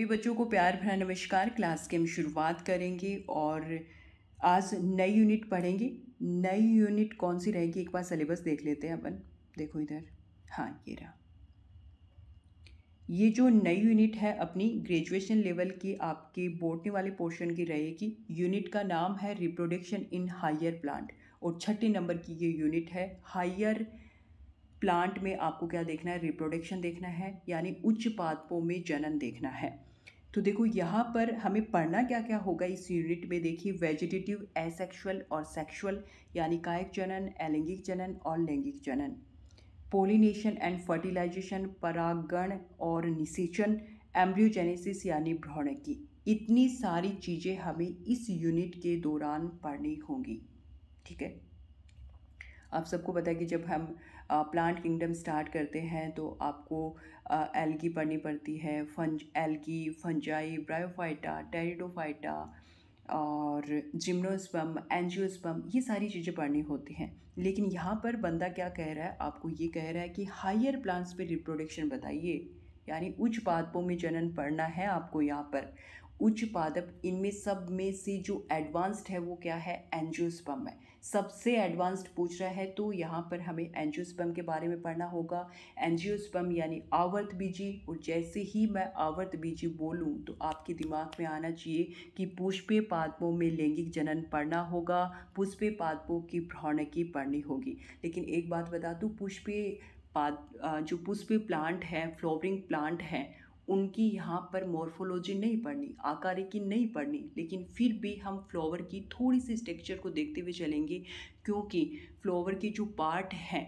सभी बच्चों को प्यार भरा नमस्कार क्लास की हम शुरुआत करेंगे और आज नई यूनिट पढ़ेंगे नई यूनिट कौन सी रहेगी एक बार सिलेबस देख लेते हैं अपन देखो इधर हाँ ये रहा ये जो नई यूनिट है अपनी ग्रेजुएशन लेवल की आपके बोर्डने वाले पोर्शन की रहेगी यूनिट का नाम है रिप्रोडक्शन इन हायर प्लांट और छठे नंबर की ये यूनिट है हायर प्लांट में आपको क्या देखना है रिप्रोडक्शन देखना है यानी उच्च पादपों में जनन देखना है तो देखो यहाँ पर हमें पढ़ना क्या क्या होगा इस यूनिट में देखिए वेजिटेटिव एसेक्सुअल और सेक्सुअल यानी कायक जनन अलैंगिक जनन और लैंगिक जनन पोलिनेशन एंड फर्टिलाइजेशन परागण और निषेचन एम्ब्रियोजेनेसिस यानी भ्रूण की इतनी सारी चीज़ें हमें इस यूनिट के दौरान पढ़नी होंगी ठीक है आप सबको पता है कि जब हम प्लांट किंगडम स्टार्ट करते हैं तो आपको एल्गी पढ़नी पड़ती है fungi algae fungi bryophyta pteridophyta और जिम्नोस्पम एनजियोस्पम ये सारी चीज़ें पढ़नी होती हैं लेकिन यहाँ पर बंदा क्या कह रहा है आपको ये कह रहा है कि हायर प्लांट्स पे रिप्रोडक्शन बताइए यानी उच्च पादपों में जनन पढ़ना है आपको यहाँ पर उच्च पादप इनमें सब में से जो एडवांस्ड है वो क्या है एनजियोस्पम है सबसे एडवांस्ड पूछ रहा है तो यहाँ पर हमें एनजियोस्पम के बारे में पढ़ना होगा एनजियोस्पम यानी आवर्त बीजी और जैसे ही मैं आवर्त बीजी बोलूँ तो आपके दिमाग में आना चाहिए कि पुष्पे पादपों में लैंगिक जनन पढ़ना होगा पुष्पे पादपों की भ्रौणकी पढ़नी होगी लेकिन एक बात बता दूँ पुष्पे पाद जो पुष्पी प्लांट हैं फ्लोवरिंग प्लांट हैं उनकी यहाँ पर मॉर्फोलॉजी नहीं पढ़नी आकारे की नहीं पढ़नी लेकिन फिर भी हम फ्लावर की थोड़ी सी स्ट्रक्चर को देखते हुए चलेंगे क्योंकि फ्लावर के जो पार्ट हैं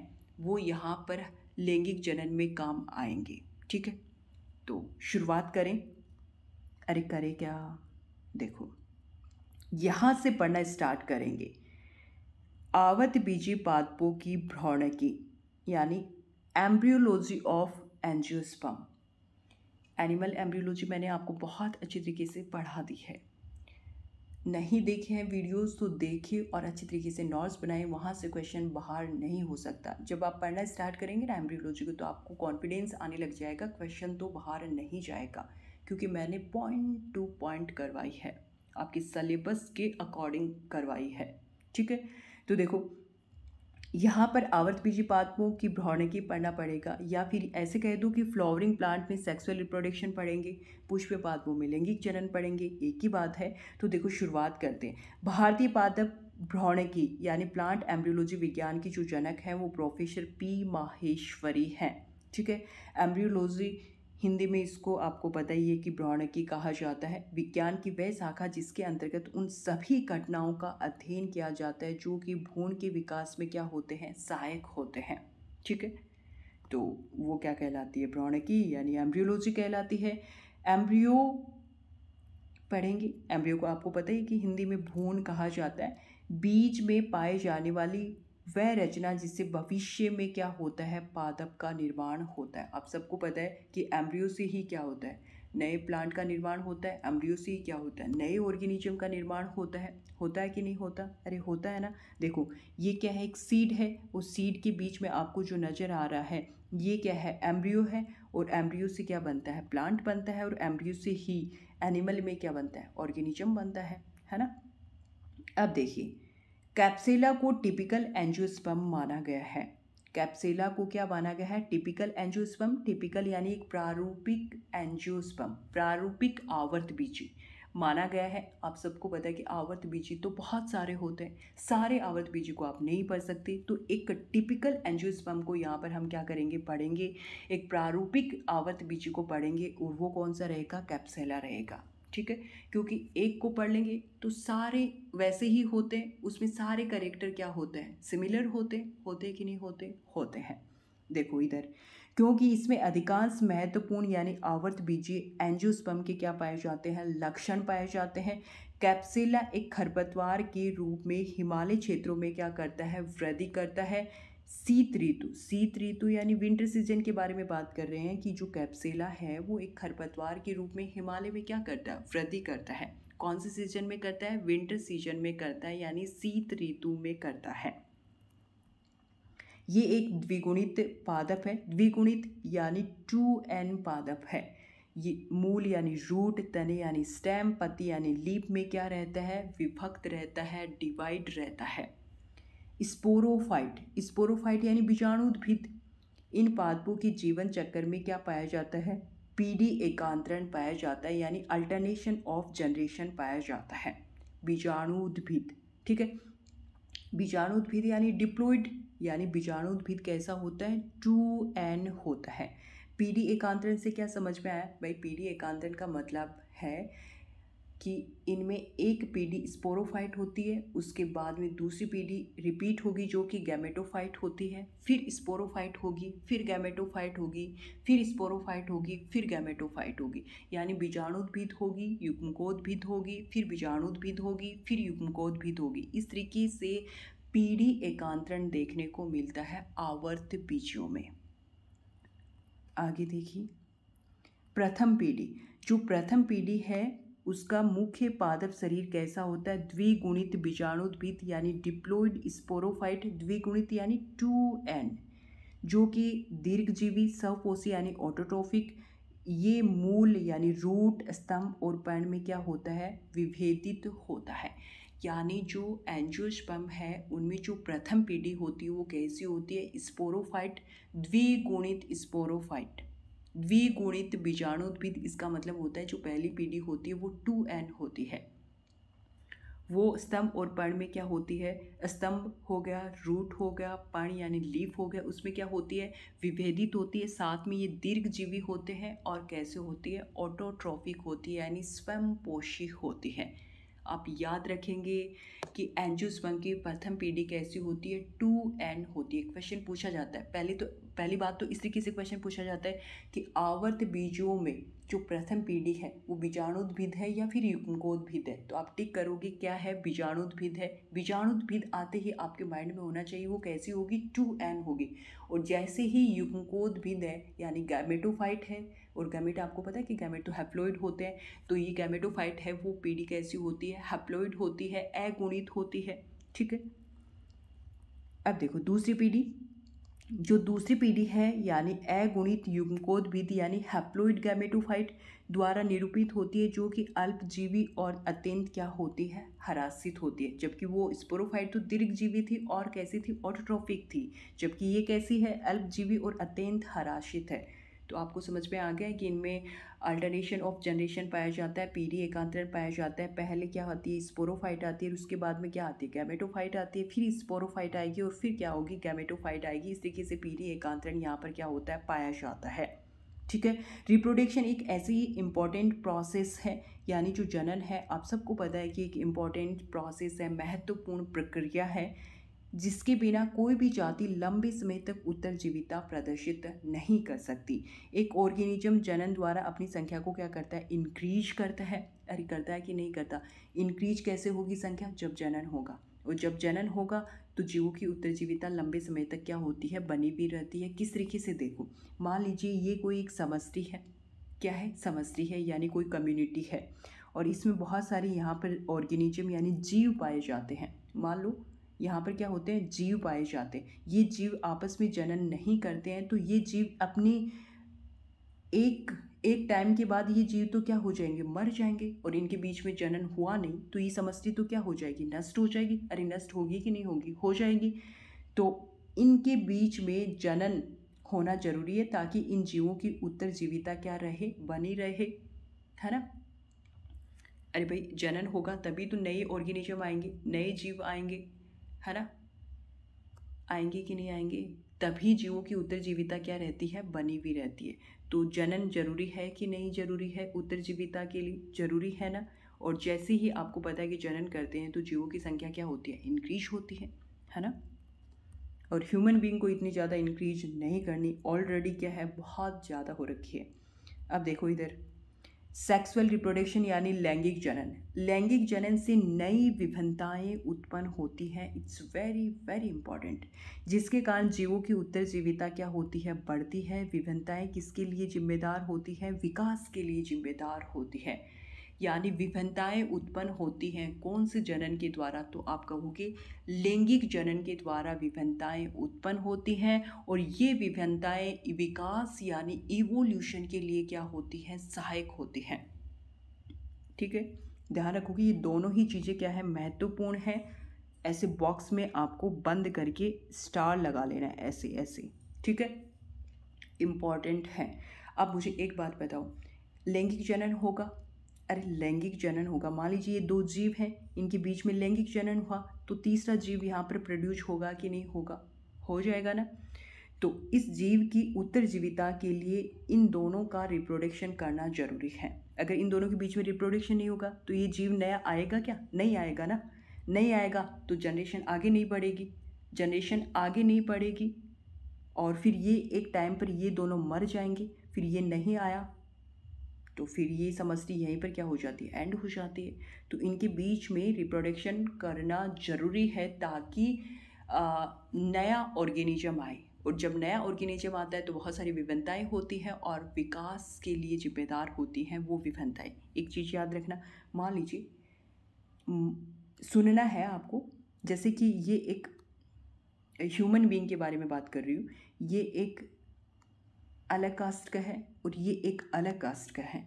वो यहाँ पर लैंगिक जनन में काम आएंगे ठीक है तो शुरुआत करें अरे करें क्या देखो यहाँ से पढ़ना स्टार्ट करेंगे आवत बीजी पादपों की भ्रौणकी यानी embryology of angiosperm animal embryology मैंने आपको बहुत अच्छी तरीके से पढ़ा दी है नहीं देखे हैं वीडियोस तो देखिए और अच्छी तरीके से नॉट्स बनाएं वहाँ से क्वेश्चन बाहर नहीं हो सकता जब आप पढ़ना स्टार्ट करेंगे ना एम्ब्रियोलॉजी को तो आपको कॉन्फिडेंस आने लग जाएगा क्वेश्चन तो बाहर नहीं जाएगा क्योंकि मैंने पॉइंट टू पॉइंट करवाई है आपके सलेबस के अकॉर्डिंग करवाई है ठीक है तो देखो यहाँ पर आवर्त बीजी पात्रों की भ्रौणिकी पढ़ना पड़ेगा या फिर ऐसे कह दूँ कि फ्लावरिंग प्लांट में सेक्सुअल रिप्रोडक्शन पढ़ेंगे पुष्प पात्रों में लैंगिक चरण पढ़ेंगे एक ही बात है तो देखो शुरुआत करते हैं भारतीय पादप भ्रौणिकी यानी प्लांट एम्ब्रियोलॉजी विज्ञान की जो जनक हैं वो प्रोफेसर पी माहेश्वरी हैं ठीक है एम्ब्रियोलॉजी हिंदी में इसको आपको पता ही है कि ब्रौणकी कहा जाता है विज्ञान की वह शाखा जिसके अंतर्गत उन सभी घटनाओं का अध्ययन किया जाता है जो कि भ्रूण के विकास में क्या होते हैं सहायक होते हैं ठीक है तो वो क्या कहलाती है ब्रौणकी यानी एम्ब्रियोलॉजी कहलाती है एम्ब्रियो पढ़ेंगे एम्ब्रियो को आपको पता ही कि हिंदी में भ्रूण कहा जाता है बीज में पाए जाने वाली वह रचना जिससे भविष्य में क्या होता है पादप का निर्माण होता है आप सबको पता है कि एम्ब्रियो से ही क्या होता है नए प्लांट का निर्माण होता है एम्ब्रियो से ही क्या होता है नए ऑर्गेनिज्म का निर्माण होता है होता है कि नहीं होता अरे होता है ना देखो ये क्या है एक सीड है उस सीड के बीच में आपको जो नज़र आ रहा है ये क्या है एम्ब्रियो है और एम्ब्रियो से क्या बनता है प्लांट बनता है और एम्ब्रियो से ही एनिमल में क्या बनता है ऑर्गेनिज्म बनता है है ना अब देखिए कैप्सेला को टिपिकल एंजियोस्पर्म माना गया है कैप्सेला को क्या माना गया है टिपिकल एंजियोस्पर्म टिपिकल यानी एक प्रारूपिक एंजियोस्पर्म प्रारूपिक आवर्त बीजी माना गया है आप सबको पता है कि आवर्त बीजी तो बहुत सारे होते हैं सारे आवर्त बीजी को आप नहीं पढ़ सकते तो एक टिपिकल एंजियोस्पर्म को यहाँ पर हम क्या करेंगे पढ़ेंगे एक प्रारूपिक आवर्त बीजी को पढ़ेंगे और वो कौन सा रहेगा कैप्सेला रहेगा ठीक है क्योंकि एक को पढ़ लेंगे तो सारे वैसे ही होते हैं उसमें सारे करेक्टर क्या होते हैं सिमिलर होते होते कि नहीं होते होते हैं देखो इधर क्योंकि इसमें अधिकांश महत्वपूर्ण यानी आवर्त बीजी एंजियोस्पर्म के क्या पाए जाते हैं लक्षण पाए जाते हैं कैप्सिला एक खरपतवार के रूप में हिमालय क्षेत्रों में क्या करता है वृद्धि करता है शीत ऋतु शीत ऋतु यानी विंटर सीजन के बारे में बात कर रहे हैं कि जो कैप्सेला है वो एक खरपतवार के रूप में हिमालय में क्या करता है वृद्धि करता है कौन से सीजन में करता है विंटर सीजन में करता है यानी शीत ऋतु में करता है ये एक द्विगुणित पादप है द्विगुणित यानी टू एन पादप है ये मूल यानी रूट तने यानी स्टेम पत्ती यानी लीप में क्या रहता है विभक्त रहता है डिवाइड रहता है स्पोरोफाइट स्पोरोफाइट यानी बीजाणुद्भिद इन पादपों के जीवन चक्कर में क्या पाया जाता है पीढ़ी एकांतरण पाया जाता है यानी अल्टरनेशन ऑफ जनरेशन पाया जाता है बीजाणुद्भिद ठीक है बीजाणुद्भिद यानी डिप्लोइड यानी बीजाणुद्भिद कैसा होता है टू एन होता है पीढ़ी एकांतरण से क्या समझ में आया भाई पीढ़ी एकांतरण का मतलब है कि इनमें एक पीढ़ी स्पोरोफाइट होती है उसके बाद में दूसरी पीढ़ी रिपीट होगी जो कि गैमेटोफाइट होती है फिर स्पोरोफाइट होगी फिर गैमेटोफाइट होगी फिर स्पोरोफाइट होगी फिर गैमेटोफाइट होगी यानी बीजाणुद्भिद होगी युग्मकोद्भिद होगी फिर बीजाणुद्भिद होगी फिर युग्मकोद्भिद होगी इस तरीके से पीढ़ी एकांतरण देखने को मिलता है आवर्त बीजों में आगे देखिए प्रथम पीढ़ी जो प्रथम पीढ़ी है उसका मुख्य पादप शरीर कैसा होता है द्विगुणित बीजाणुद्भित यानी डिप्लोइड स्पोरोफाइट द्विगुणित यानी टू एन जो कि दीर्घजीवी सहपोषी यानी ऑटोट्रोफिक ये मूल यानी रूट स्तंभ और पैंड में क्या होता है विभेदित होता है यानी जो एंजियोस्पर्म है उनमें जो प्रथम पीढ़ी होती है वो कैसी होती है स्पोरोफाइट द्विगुणित स्पोरोफाइट द्विगुणित बीजाणु उद्भिद इसका मतलब होता है जो पहली पीढ़ी होती है वो टू एन होती है वो स्तंभ और पर्ण में क्या होती है स्तंभ हो गया रूट हो गया पर्ण यानी लीफ हो गया उसमें क्या होती है विभेदित होती है साथ में ये दीर्घजीवी होते हैं और कैसे होती है ऑटोट्रॉफिक होती है यानी स्वयं पोषी होती है आप याद रखेंगे कि वन की प्रथम पीढ़ी कैसी होती है टू एन होती है क्वेश्चन पूछा जाता है पहले तो पहली बात तो इस तरीके से क्वेश्चन पूछा जाता है कि आवर्त बीजों में जो प्रथम पीढ़ी है वो बीजाणुद्भिद है या फिर युग्मकोद्भिद है तो आप टिक करोगे क्या है बीजाणुद्भिद है बीजाणुद्भिद आते ही आपके माइंड में होना चाहिए वो कैसी होगी टू एन होगी और जैसे ही युग्मकोद्भिद है यानी गैमेटोफाइट है और गैमेट आपको पता है कि गैमेट तो हैप्लोइड होते हैं तो ये गैमेटोफाइट है वो पीढ़ी कैसी होती है हैप्लोइड होती है अगुणित होती है ठीक है अब देखो दूसरी पीढ़ी जो दूसरी पीढ़ी है यानी अगुणित विधि यानी हैप्लोइड गैमेटोफाइट द्वारा निरूपित होती है जो कि अल्पजीवी और अत्यंत क्या होती है हरासित होती है जबकि वो स्पोरोफाइट तो दीर्घजीवी थी और कैसी थी ऑटोट्रॉफिक थी जबकि ये कैसी है अल्पजीवी और अत्यंत हराशित है तो आपको समझ में आ गया है कि इनमें अल्टरनेशन ऑफ जनरेशन पाया जाता है पीढ़ी एकांतरण पाया जाता है पहले क्या होती है स्पोरोफाइट आती है और उसके बाद में क्या आती है गैमेटोफाइट आती है फिर स्पोरोफाइट आएगी और फिर क्या होगी गैमेटोफाइट आएगी इस तरीके से पीढ़ी एकांतरण यहाँ पर क्या होता है पाया जाता है ठीक है रिप्रोडक्शन एक ऐसी इम्पॉर्टेंट प्रोसेस है यानी जो जनन है आप सबको पता है कि एक इम्पॉर्टेंट प्रोसेस है महत्वपूर्ण प्रक्रिया है जिसके बिना कोई भी जाति लंबे समय तक उत्तर जीविता प्रदर्शित नहीं कर सकती एक ऑर्गेनिज्म जनन द्वारा अपनी संख्या को क्या करता है इंक्रीज करता है अरे करता है कि नहीं करता इंक्रीज कैसे होगी संख्या जब जनन होगा और जब जनन होगा तो जीवों की उत्तर जीविता लंबे समय तक क्या होती है बनी भी रहती है किस तरीके से देखो मान लीजिए ये कोई एक समस्ती है क्या है समस्ती है यानी कोई कम्युनिटी है और इसमें बहुत सारी यहाँ पर ऑर्गेनिज्म यानी जीव पाए जाते हैं मान लो यहाँ पर क्या होते हैं जीव पाए जाते हैं ये जीव आपस में जनन नहीं करते हैं तो ये जीव अपनी एक एक टाइम के बाद ये जीव तो क्या हो जाएंगे मर जाएंगे और इनके बीच में जनन हुआ नहीं तो ये समस्ती तो क्या हो जाएगी नष्ट हो जाएगी अरे नष्ट होगी कि नहीं होगी हो जाएगी तो इनके बीच में जनन होना जरूरी है ताकि इन जीवों की उत्तर जीविता क्या रहे बनी रहे है ना अरे भाई जनन होगा तभी तो नए ऑर्गेनिज्म आएंगे नए जीव आएंगे है ना आएंगे कि नहीं आएंगे तभी जीवों की उत्तर जीविता क्या रहती है बनी हुई रहती है तो जनन जरूरी है कि नहीं जरूरी है उत्तर जीविता के लिए जरूरी है ना और जैसे ही आपको पता है कि जनन करते हैं तो जीवों की संख्या क्या होती है इंक्रीज होती है है ना और ह्यूमन बींग को इतनी ज़्यादा इंक्रीज नहीं करनी ऑलरेडी क्या है बहुत ज़्यादा हो रखी है अब देखो इधर सेक्सुअल रिप्रोडक्शन यानी लैंगिक जनन लैंगिक जनन से नई विभिन्नताएं उत्पन्न होती हैं इट्स वेरी वेरी इंपॉर्टेंट जिसके कारण जीवों की उत्तर जीविता क्या होती है बढ़ती है विभिन्नताएं किसके लिए जिम्मेदार होती हैं विकास के लिए जिम्मेदार होती है यानी विभिन्नताएं उत्पन्न होती हैं कौन से जनन के द्वारा तो आप कहोगे लैंगिक जनन के द्वारा विभिन्नताएं उत्पन्न होती हैं और ये विभिन्नताएं विकास यानी इवोल्यूशन के लिए क्या होती हैं सहायक होती हैं ठीक है ध्यान रखोगे ये दोनों ही चीज़ें क्या है महत्वपूर्ण है ऐसे बॉक्स में आपको बंद करके स्टार लगा लेना है ऐसे ऐसे ठीक है इम्पॉर्टेंट है अब मुझे एक बात बताओ लैंगिक जनन होगा अरे लैंगिक जनन होगा मान लीजिए ये दो जीव हैं इनके बीच में लैंगिक जनन हुआ तो तीसरा जीव यहाँ पर प्रोड्यूस होगा कि नहीं होगा हो जाएगा ना तो इस जीव की उत्तर जीविता के लिए इन दोनों का रिप्रोडक्शन करना जरूरी है अगर इन दोनों के बीच में रिप्रोडक्शन नहीं होगा तो ये जीव नया आएगा क्या नहीं आएगा ना नहीं आएगा तो जनरेशन आगे नहीं बढ़ेगी जनरेशन आगे नहीं बढ़ेगी और फिर ये एक टाइम पर ये दोनों मर जाएंगे फिर ये नहीं आया तो फिर ये समझती यहीं पर क्या हो जाती है एंड हो जाती है तो इनके बीच में रिप्रोडक्शन करना ज़रूरी है ताकि आ, नया ऑर्गेनिज्म आए और जब नया ऑर्गेनिज्म आता है तो बहुत सारी विभिन्नताएँ होती हैं और विकास के लिए जिम्मेदार होती हैं वो विभिन्नताएँ एक चीज़ याद रखना मान लीजिए सुनना है आपको जैसे कि ये एक ह्यूमन बींग के बारे में बात कर रही हूँ ये एक अलग कास्ट का है और ये एक अलग कास्ट का है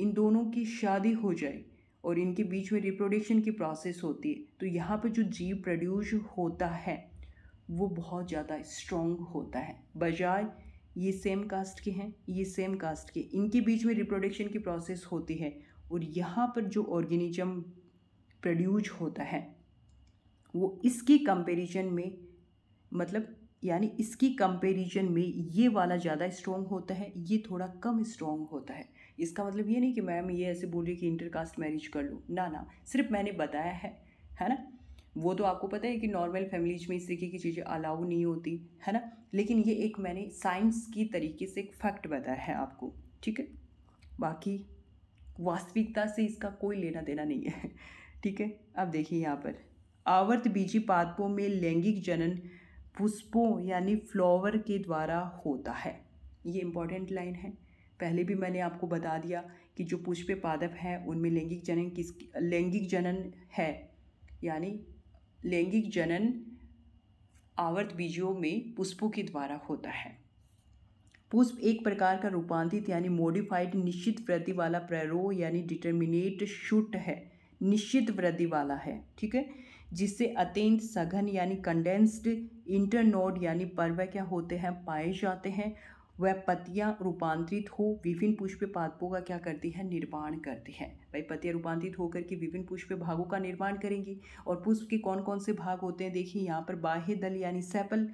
इन दोनों की शादी हो जाए और इनके बीच में रिप्रोडक्शन की प्रोसेस होती है तो यहाँ पर जो जीव प्रोड्यूस होता है वो बहुत ज़्यादा स्ट्रॉन्ग होता है बजाय ये सेम कास्ट के हैं ये सेम कास्ट के इनके बीच में रिप्रोडक्शन की प्रोसेस होती है और यहाँ पर जो ऑर्गेनिज्म प्रोड्यूज होता है वो इसकी कंपैरिजन में मतलब यानी इसकी कंपैरिजन में ये वाला ज़्यादा स्ट्रॉन्ग होता है ये थोड़ा कम स्ट्रॉन्ग होता है इसका मतलब ये नहीं कि मैम ये ऐसे बोल रही कि इंटरकास्ट मैरिज कर लो ना ना सिर्फ मैंने बताया है है ना वो तो आपको पता है कि नॉर्मल फैमिलीज में इस तरीके की चीज़ें अलाउ नहीं होती है ना लेकिन ये एक मैंने साइंस की तरीके से एक फैक्ट बताया है आपको ठीक है बाकी वास्तविकता से इसका कोई लेना देना नहीं है ठीक है अब देखिए यहाँ पर आवर्त बीजी पादपों में लैंगिक जनन पुष्पों यानी फ्लावर के द्वारा होता है ये इम्पॉर्टेंट लाइन है पहले भी मैंने आपको बता दिया कि जो पुष्प पादप हैं उनमें लैंगिक जनन किस लैंगिक जनन है यानी लैंगिक जनन आवर्त बीजों में पुष्पों के द्वारा होता है पुष्प एक प्रकार का रूपांतरित यानी मॉडिफाइड निश्चित वृद्धि वाला प्ररोह यानी डिटर्मिनेट शूट है निश्चित वृद्धि वाला है ठीक है जिससे अत्यंत सघन यानी कंडेंस्ड इंटरनोड यानी पर्व क्या होते हैं पाए जाते हैं वह पतियाँ रूपांतरित हो विभिन्न पुष्प पादपों का क्या करती है निर्माण करती है भाई पतियाँ रूपांतरित होकर के विभिन्न पुष्प भागों का निर्माण करेंगी और पुष्प के कौन कौन से भाग होते हैं देखिए यहाँ पर बाह्य दल यानी सेपल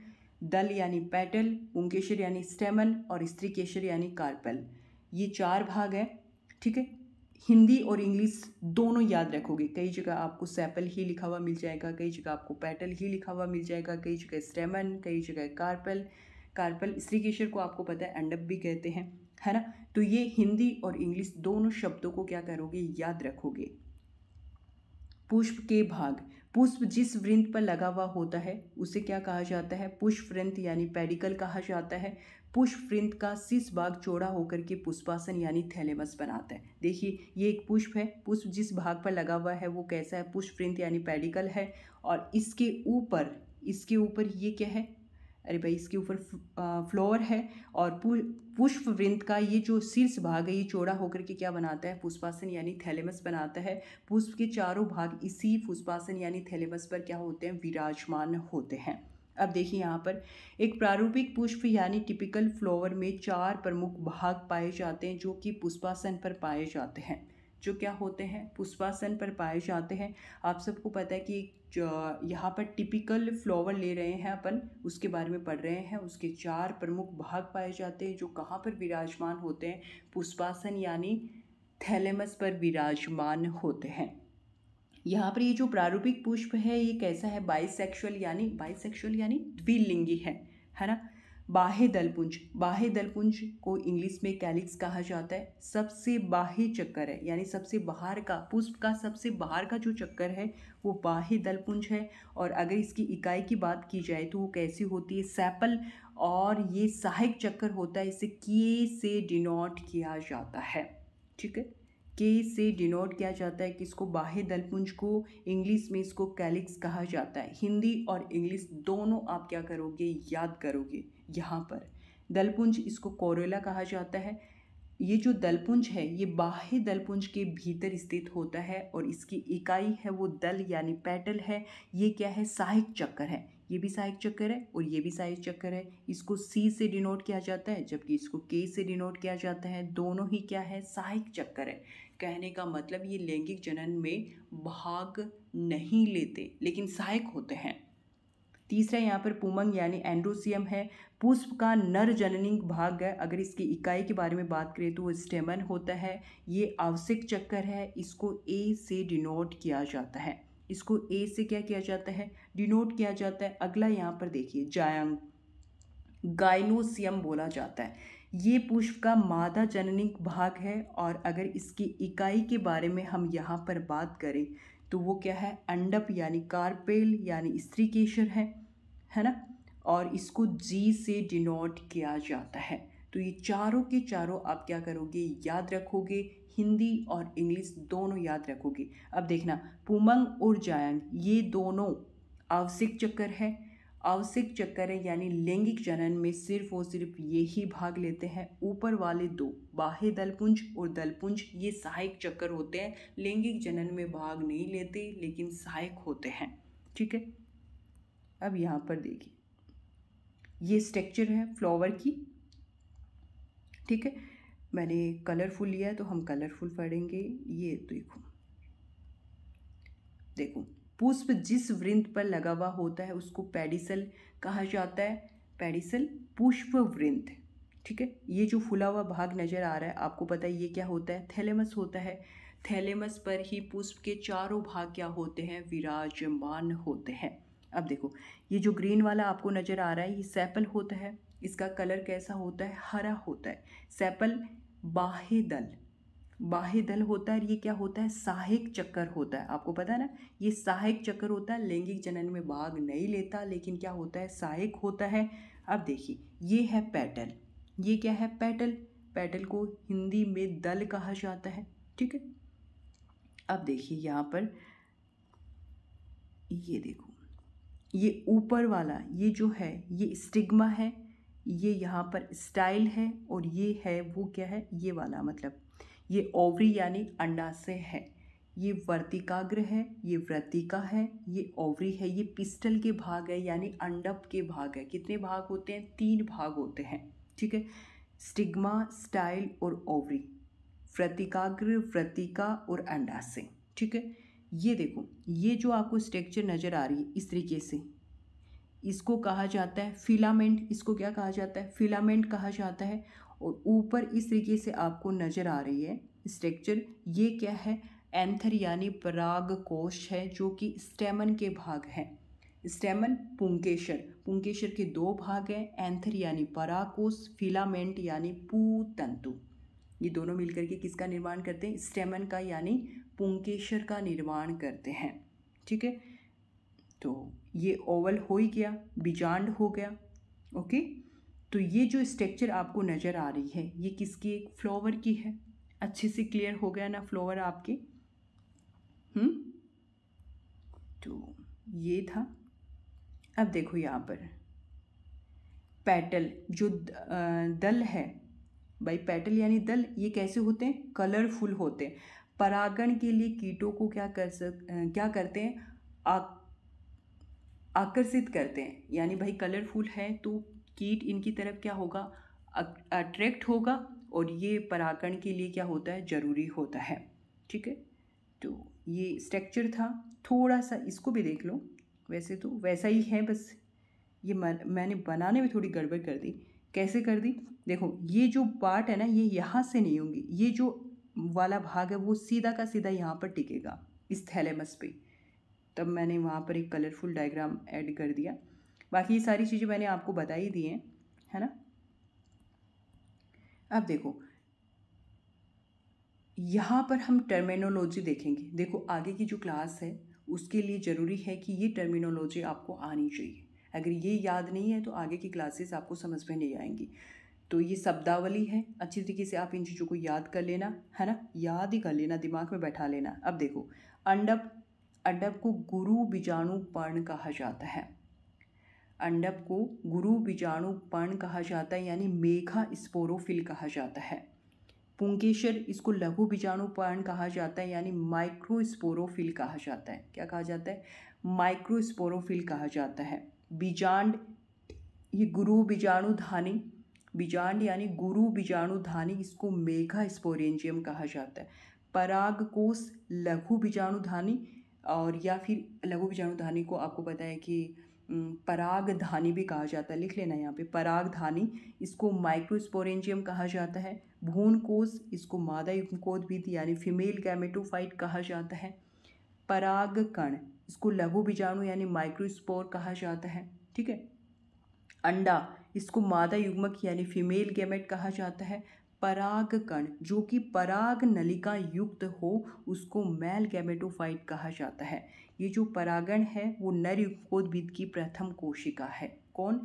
दल यानी पेटल पुंकेशर यानी स्टेमन और केशर यानी कार्पल ये चार भाग हैं ठीक है हिंदी और इंग्लिश दोनों याद रखोगे कई जगह आपको सैपल ही लिखा हुआ मिल जाएगा कई जगह आपको पैटल ही लिखा हुआ मिल जाएगा कई जगह स्टेमन कई जगह कार्पल कार्पल स्त्रीकेशर को आपको पता है एंडअप भी कहते हैं है ना तो ये हिंदी और इंग्लिश दोनों शब्दों को क्या करोगे याद रखोगे पुष्प के भाग पुष्प जिस वृंत पर लगा हुआ होता है उसे क्या कहा जाता है पुष्प वृंत यानी पेडिकल कहा जाता है पुष्पवृंद का शीर्ष भाग चौड़ा होकर के पुष्पासन यानी थैलेमस बनाता है देखिए ये एक पुष्प है पुष्प जिस भाग पर लगा हुआ है वो कैसा है पुष्पवृंद यानी पेडिकल है और इसके ऊपर इसके ऊपर ये क्या है अरे भाई इसके ऊपर फ्लोर है और पुष्प वृंद का ये जो शीर्ष भाग है ये चौड़ा होकर के क्या बनाता है पुष्पासन यानी थैलेमस बनाता है पुष्प के चारों भाग इसी पुष्पासन यानी थैलेमस पर क्या होते हैं विराजमान होते हैं अब देखिए यहाँ पर एक प्रारूपिक पुष्प यानी टिपिकल फ्लावर में चार प्रमुख भाग पाए जाते हैं जो कि पुष्पासन पर पाए जाते हैं जो क्या होते हैं पुष्पासन पर पाए जाते हैं आप सबको पता है कि यहाँ पर टिपिकल फ्लावर ले रहे हैं अपन उसके बारे में पढ़ रहे हैं उसके चार प्रमुख भाग पाए जाते हैं जो कहाँ पर विराजमान होते हैं पुष्पासन यानी थैलेमस पर विराजमान होते हैं यहाँ पर ये जो प्रारूपिक पुष्प है ये कैसा है बाइसेक्सुअल यानी बाइसेक्सुअल यानी द्विलिंगी है है ना बाहे दलपुंज बाहे दलपुंज को इंग्लिश में कैलिक्स कहा जाता है सबसे बाहे चक्कर है यानी सबसे बाहर का पुष्प का सबसे बाहर का जो चक्कर है वो बाहे दलपुंज है और अगर इसकी इकाई की बात की जाए तो वो कैसी होती है सैपल और ये सहायक चक्कर होता है इसे किए से डिनोट किया जाता है ठीक है के से डिनोट किया जाता है कि इसको बाह्य दलपुंज को इंग्लिश में इसको कैलिक्स कहा जाता है हिंदी और इंग्लिश दोनों आप क्या करोगे याद करोगे यहाँ पर दलपुंज इसको कोरोला कहा जाता है ये जो दलपुंज है ये बाह्य दलपुंज के भीतर स्थित होता है और इसकी इकाई है वो दल यानी पैटल है ये क्या है सहायक चक्कर है ये भी सहायक चक्कर है और ये भी सहायक चक्कर है इसको सी से डिनोट किया जाता है जबकि इसको के से डिनोट किया जाता है दोनों ही क्या है सहायक चक्कर है कहने का मतलब ये लैंगिक जनन में भाग नहीं लेते लेकिन सहायक होते हैं तीसरा यहाँ पर पुमंग यानी एंड्रोसियम है पुष्प का नर जननिंग भाग है अगर इसकी इकाई के बारे में बात करें तो वो स्टेमन होता है ये आवश्यक चक्कर है इसको ए से डिनोट किया जाता है इसको ए से क्या किया जाता है डिनोट किया जाता है अगला यहाँ पर देखिए जायंग गाइनोसियम बोला जाता है ये पुष्प का मादा जननिक भाग है और अगर इसकी इकाई के बारे में हम यहाँ पर बात करें तो वो क्या है अंडप यानी कारपेल यानी स्त्री केशर है है ना और इसको जी से डिनोट किया जाता है तो ये चारों के चारों आप क्या करोगे याद रखोगे हिंदी और इंग्लिश दोनों याद रखोगे अब देखना पुमंग और जायंग ये दोनों आवश्यक चक्कर है आवश्यक चक्कर है यानी लैंगिक जनन में सिर्फ और सिर्फ ये ही भाग लेते हैं ऊपर वाले दो बाह्य दलपुंज और दलपुंज ये सहायक चक्कर होते हैं लैंगिक जनन में भाग नहीं लेते लेकिन सहायक होते हैं ठीक है अब यहाँ पर देखिए ये स्ट्रक्चर है फ्लावर की ठीक है मैंने कलरफुल लिया है तो हम कलरफुल पढ़ेंगे ये देखो देखो पुष्प जिस वृंद पर लगा हुआ होता है उसको पेडिसल कहा जाता है पेडिसल पुष्प वृंद ठीक है ये जो फुला हुआ भाग नज़र आ रहा है आपको पता है ये क्या होता है थैलेमस होता है थैलेमस पर ही पुष्प के चारों भाग क्या होते हैं विराजमान होते हैं अब देखो ये जो ग्रीन वाला आपको नज़र आ रहा है ये सैपल होता है इसका कलर कैसा होता है हरा होता है सैपल बाह्य दल बाह्य दल होता है ये क्या होता है सहायक चक्कर होता है आपको पता है ना ये सहायक चक्कर होता है लैंगिक जनन में भाग नहीं लेता लेकिन क्या होता है सहायक होता है अब देखिए ये है पैटल ये क्या है पैटल पैटल को हिंदी में दल कहा जाता है ठीक है अब देखिए यहाँ पर ये देखो ये ऊपर वाला ये जो है ये स्टिग्मा है ये यहाँ पर स्टाइल है और ये है वो क्या है ये वाला मतलब ये ओवरी यानी अंडाशय है ये वर्तिकाग्र है ये वृतिका है ये ओवरी है ये पिस्टल के भाग है यानी अंडप के भाग है कितने भाग होते हैं तीन भाग होते हैं ठीक है स्टिग्मा स्टाइल और ओवरी वृतिकाग्र व्रतिका और अंडाशय ठीक है ये देखो ये जो आपको स्ट्रक्चर नज़र आ रही है इस तरीके से इसको कहा जाता है फिलामेंट इसको क्या कहा जाता है फिलामेंट कहा जाता है और ऊपर इस तरीके से आपको नज़र आ रही है स्ट्रक्चर ये क्या है एंथर यानी पराग कोश है जो कि स्टेमन के भाग हैं स्टेमन पुंकेशर पुंकेशर के दो भाग हैं एंथर यानी कोश फिलामेंट यानी पूतंतु ये दोनों मिलकर के किसका निर्माण करते हैं स्टेमन का यानी पुंकेशर का निर्माण करते हैं ठीक है तो ये ओवल हो ही गया बिजांड हो गया ओके तो ये जो स्ट्रक्चर आपको नज़र आ रही है ये किसकी एक फ्लावर की है अच्छे से क्लियर हो गया ना फ्लावर आपके हम्म तो ये था अब देखो यहाँ पर पैटल जो दल है भाई पैटल यानी दल ये कैसे होते हैं कलरफुल होते हैं परागण के लिए कीटों को क्या कर सक क्या करते हैं आकर्षित करते हैं यानी भाई कलरफुल है तो कीट इनकी तरफ क्या होगा अट्रैक्ट होगा और ये परागण के लिए क्या होता है ज़रूरी होता है ठीक है तो ये स्ट्रक्चर था थोड़ा सा इसको भी देख लो वैसे तो वैसा ही है बस ये मैंने बनाने में थोड़ी गड़बड़ कर दी कैसे कर दी देखो ये जो पार्ट है ना ये यहाँ से नहीं होंगी ये जो वाला भाग है वो सीधा का सीधा यहाँ पर टिकेगा इस थैलेमस पे तब मैंने वहाँ पर एक कलरफुल डायग्राम ऐड कर दिया बाकी ये सारी चीज़ें मैंने आपको बता ही दी हैं है ना अब देखो यहाँ पर हम टर्मिनोलॉजी देखेंगे देखो आगे की जो क्लास है उसके लिए ज़रूरी है कि ये टर्मिनोलॉजी आपको आनी चाहिए अगर ये याद नहीं है तो आगे की क्लासेस आपको समझ में नहीं आएंगी तो ये शब्दावली है अच्छी तरीके से आप इन चीज़ों को याद कर लेना है ना याद ही कर लेना दिमाग में बैठा लेना अब देखो अंडप अंडब को गुरु बीजाणुपर्ण कहा जाता है अंडब को गुरु बीजाणुपर्ण कहा जाता है यानी मेघा स्पोरोफिल कहा जाता है पुंकेशर इसको लघु बीजाणुपर्ण कहा जाता है यानी माइक्रोस्पोरोफिल कहा जाता है क्या कहा जाता है माइक्रोस्पोरोफिल कहा जाता है बीजांड ये गुरु बीजाणु धानी बीजांड यानी गुरु बीजाणु धानी इसको मेघा स्पोरेंजियम कहा जाता है पराग कोष लघु बीजाणु धानी और या फिर लघु बीजाणु धानी को आपको पता है कि धानी भी कहा जाता है लिख लेना यहाँ पे धानी इसको माइक्रोस्पोरेंजियम कहा जाता है भून कोस इसको मादा युगकोद भी यानी फीमेल गैमेटोफाइट कहा जाता है पराग कण इसको लघु बीजाणु यानी माइक्रोस्पोर कहा जाता है ठीक है अंडा इसको मादा युग्मक यानी फीमेल गैमेट कहा जाता है परागकण जो कि पराग नलिका युक्त हो उसको मैल गैमेटोफाइट कहा जाता है ये जो परागण है वो नर युगकोदिद की प्रथम कोशिका है कौन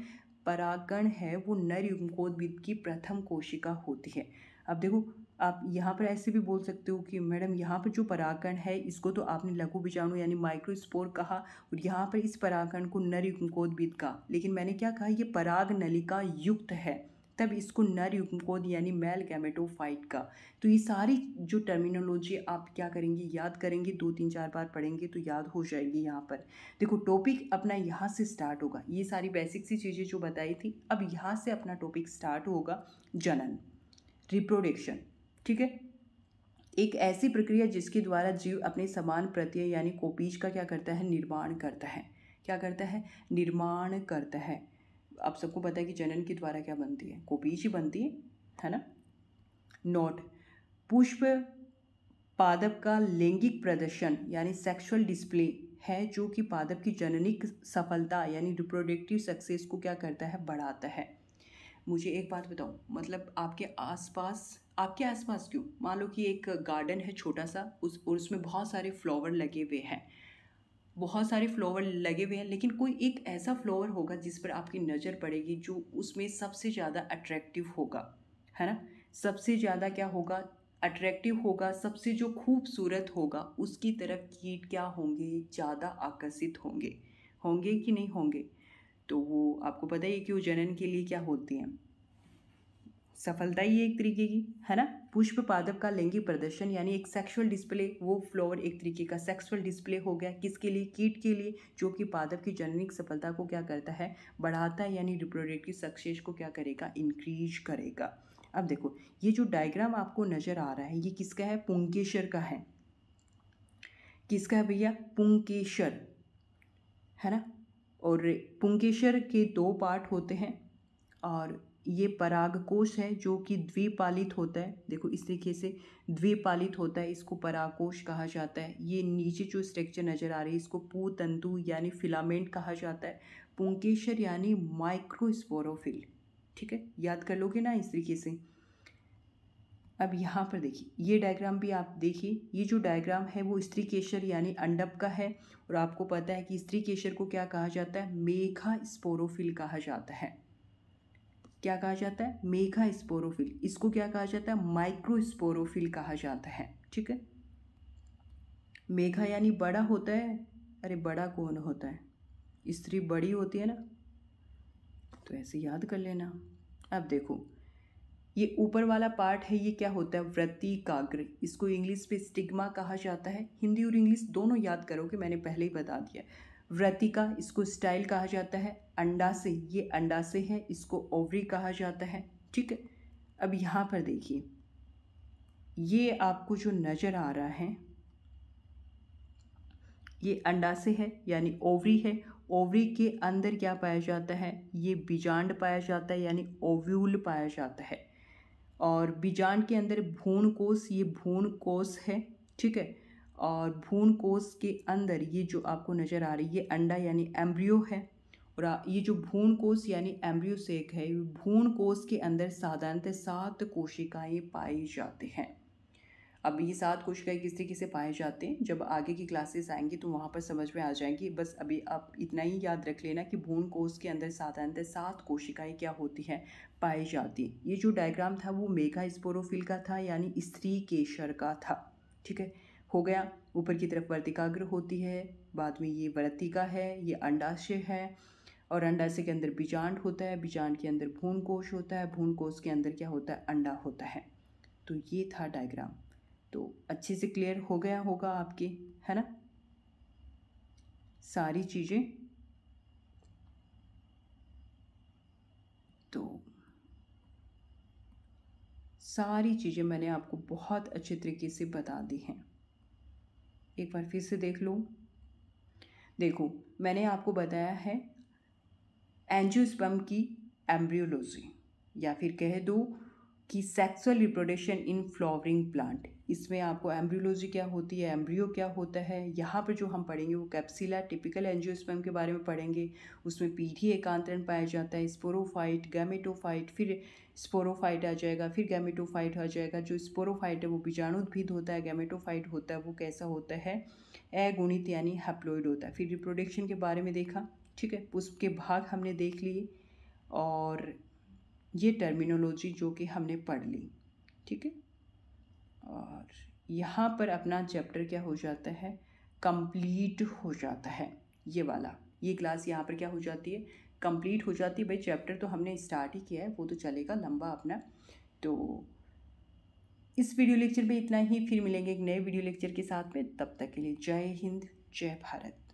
परागण है वो नर युगकोद्भिद की प्रथम कोशिका होती है अब देखो आप यहाँ पर ऐसे भी बोल सकते हो कि मैडम यहाँ पर जो परागण है इसको तो आपने लघु बीजाणु यानी माइक्रोस्पोर कहा और यहाँ पर इस परागण को नर युगकोद्भिद का लेकिन मैंने क्या कहा ये पराग नलिका युक्त है तब इसको नर युगमकोद यानी मेल गैमेटोफाइट का तो ये सारी जो टर्मिनोलॉजी आप क्या करेंगे याद करेंगे दो तीन चार बार पढ़ेंगे तो याद हो जाएगी यहाँ पर देखो टॉपिक अपना यहाँ से स्टार्ट होगा ये सारी बेसिक सी चीज़ें जो बताई थी अब यहाँ से अपना टॉपिक स्टार्ट होगा जनन रिप्रोडक्शन ठीक है एक ऐसी प्रक्रिया जिसके द्वारा जीव अपने समान प्रत्यय यानी कोपीज का क्या करता है निर्माण करता है क्या करता है निर्माण करता है आप सबको पता है कि जनन के द्वारा क्या बनती है कोपीज ही बनती है है ना नोट पुष्प पादप का लैंगिक प्रदर्शन यानी सेक्सुअल डिस्प्ले है जो कि पादप की जननिक सफलता यानी रिप्रोडक्टिव सक्सेस को क्या करता है बढ़ाता है मुझे एक बात बताओ मतलब आपके आसपास आपके आसपास क्यों मान लो कि एक गार्डन है छोटा सा उस और उसमें बहुत सारे फ्लावर लगे हुए हैं बहुत सारे फ्लावर लगे हुए हैं लेकिन कोई एक ऐसा फ्लावर होगा जिस पर आपकी नज़र पड़ेगी जो उसमें सबसे ज़्यादा अट्रैक्टिव होगा है ना सबसे ज़्यादा क्या होगा अट्रैक्टिव होगा सबसे जो खूबसूरत होगा उसकी तरफ कीट क्या होंगे ज़्यादा आकर्षित होंगे होंगे कि नहीं होंगे तो वो आपको पता ही है कि वो जनन के लिए क्या होती हैं सफलता ही एक तरीके की है ना पुष्प पादप का लैंगिक प्रदर्शन यानी एक सेक्सुअल डिस्प्ले वो फ्लोर एक तरीके का सेक्सुअल डिस्प्ले हो गया किसके लिए कीट के लिए जो कि पादप की जननिक सफलता को क्या करता है बढ़ाता है यानी रिप्रोडक्टिव सक्सेस को क्या करेगा इंक्रीज करेगा अब देखो ये जो डायग्राम आपको नज़र आ रहा है ये किसका है पुंकेश्वर का है किसका है भैया पुंकेश्वर है ना और पुंकेश्वर के दो पार्ट होते हैं और ये परागकोश है जो कि द्विपालित होता है देखो इस तरीके से द्विपालित होता है इसको परागकोश कहा जाता है ये नीचे जो स्ट्रक्चर नज़र आ रही है इसको तंतु यानी फिलामेंट कहा जाता है पुंकेशर यानी माइक्रोस्पोरोफिल ठीक है याद कर लोगे ना इस तरीके से अब यहाँ पर देखिए ये डायग्राम भी आप देखिए ये जो डायग्राम है वो स्त्री केशर यानी अंडप का है और आपको पता है कि स्त्री केशर को क्या कहा जाता है मेघा स्पोरोफिल कहा जाता है क्या कहा जाता है मेघा स्पोरोफिल इसको क्या कहा जाता है माइक्रोस्पोरोफिल कहा जाता है ठीक है मेघा यानी बड़ा होता है अरे बड़ा कौन होता है स्त्री बड़ी होती है ना तो ऐसे याद कर लेना अब देखो ये ऊपर वाला पार्ट है ये क्या होता है वृत्ति काग्र इसको इंग्लिश पे स्टिग्मा कहा जाता है हिंदी और इंग्लिश दोनों याद करो कि मैंने पहले ही बता दिया व्रतिका इसको स्टाइल कहा जाता है अंडासे ये अंडासे है इसको ओवरी कहा जाता है ठीक है अब यहाँ पर देखिए ये आपको जो नज़र आ रहा है ये अंडासे है यानी ओवरी है ओवरी के अंदर क्या पाया जाता है ये बीजांड पाया जाता है यानी ओव्यूल पाया जाता है और बीजांड के अंदर भूण कोस ये भूण कोस है ठीक है और भून कोस के अंदर ये जो आपको नज़र आ रही है अंडा यानी एम्ब्रियो है और ये जो भून कोस यानी एम्ब्रियो सेक है भून कोष के अंदर साधारणतः सात कोशिकाएं पाए जाते हैं अब ये सात कोशिकाएं किस तरीके से पाए जाते हैं जब आगे की क्लासेस आएंगी तो वहाँ पर समझ में आ जाएंगी बस अभी आप इतना ही याद रख लेना कि भून कोष के अंदर साधारणतः सात कोशिकाएं क्या होती हैं पाई जाती ये जो डायग्राम था वो मेगा स्पोरोफिल का था यानी स्त्री केशर का था ठीक है हो गया ऊपर की तरफ वर्तिकाग्र होती है बाद में ये वर्तिका है ये अंडाशय है और अंडाशय के अंदर बीजांड होता है बीजांड के अंदर भून कोश होता है भून कोश के अंदर क्या होता है अंडा होता है तो ये था डायग्राम तो अच्छे से क्लियर हो गया होगा आपके है ना सारी चीज़ें तो सारी चीज़ें मैंने आपको बहुत अच्छे तरीके से बता दी हैं एक बार फिर से देख लो देखो मैंने आपको बताया है एंजियोस्पर्म की एम्ब्रियोलॉजी या फिर कह दो कि sexual reproduction in flowering plant इसमें आपको एम्ब्रियोलॉजी क्या होती है एम्ब्रियो क्या होता है यहाँ पर जो हम पढ़ेंगे वो कैप्सिला टिपिकल एंजियोस्पर्म के बारे में पढ़ेंगे उसमें पीढ़ी एकांतरण पाया जाता है स्पोरोफाइट गैमेटोफाइट फिर स्पोरोफाइट आ जाएगा फिर गैमेटोफाइट आ जाएगा जो स्पोरोफाइट है वो बीजाणुद्भिद होता है गैमेटोफाइट होता है वो कैसा होता है एगुणित यानी हैप्लोइड होता है फिर रिप्रोडक्शन के बारे में देखा ठीक है उसके भाग हमने देख लिए और ये टर्मिनोलॉजी जो कि हमने पढ़ ली ठीक है और यहाँ पर अपना चैप्टर क्या हो जाता है कंप्लीट हो जाता है ये वाला ये क्लास यहाँ पर क्या हो जाती है कंप्लीट हो जाती है भाई चैप्टर तो हमने स्टार्ट ही किया है वो तो चलेगा लंबा अपना तो इस वीडियो लेक्चर में इतना ही फिर मिलेंगे एक नए वीडियो लेक्चर के साथ में तब तक के लिए जय हिंद जय भारत